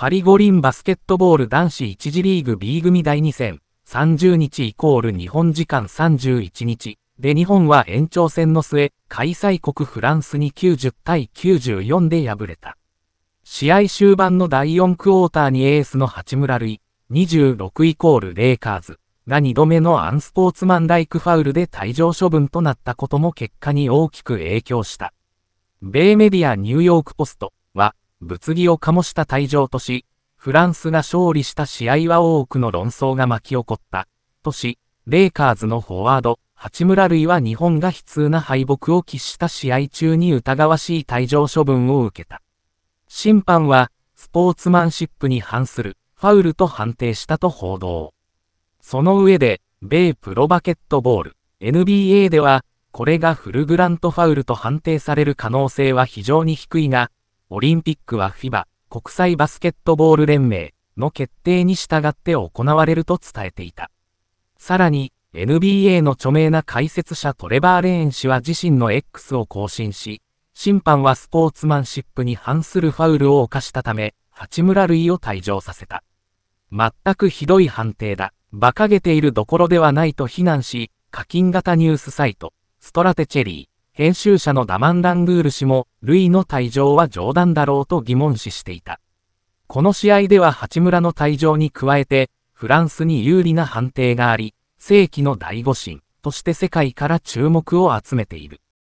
パリ五輪バスケットボール男子1次リーグ B 組第2戦、30日イコール日本時間31日、で日本は延長戦の末、開催国フランスに90対94で敗れた。試合終盤の第4クォーターにエースの八村塁、26イコールレイカーズ、が2度目のアンスポーツマンライクファウルで退場処分となったことも結果に大きく影響した。米メディアニューヨークポスト、物議を醸した退場とし、フランスが勝利した試合は多くの論争が巻き起こった、とし、レイカーズのフォワード、八村塁は日本が悲痛な敗北を喫した試合中に疑わしい退場処分を受けた。審判は、スポーツマンシップに反する、ファウルと判定したと報道。その上で、米プロバケットボール、NBA では、これがフルグラントファウルと判定される可能性は非常に低いが、オリンピックは FIBA 国際バスケットボール連盟の決定に従って行われると伝えていた。さらに、NBA の著名な解説者トレバー・レーン氏は自身の X を更新し、審判はスポーツマンシップに反するファウルを犯したため、八村塁を退場させた。全くひどい判定だ。馬鹿げているどころではないと非難し、課金型ニュースサイト、ストラテチェリー、編集者のダマンダングール氏も、ルイの退場は冗談だろうと疑問視していた。この試合では八村の退場に加えて、フランスに有利な判定があり、世紀の第五神として世界から注目を集めている。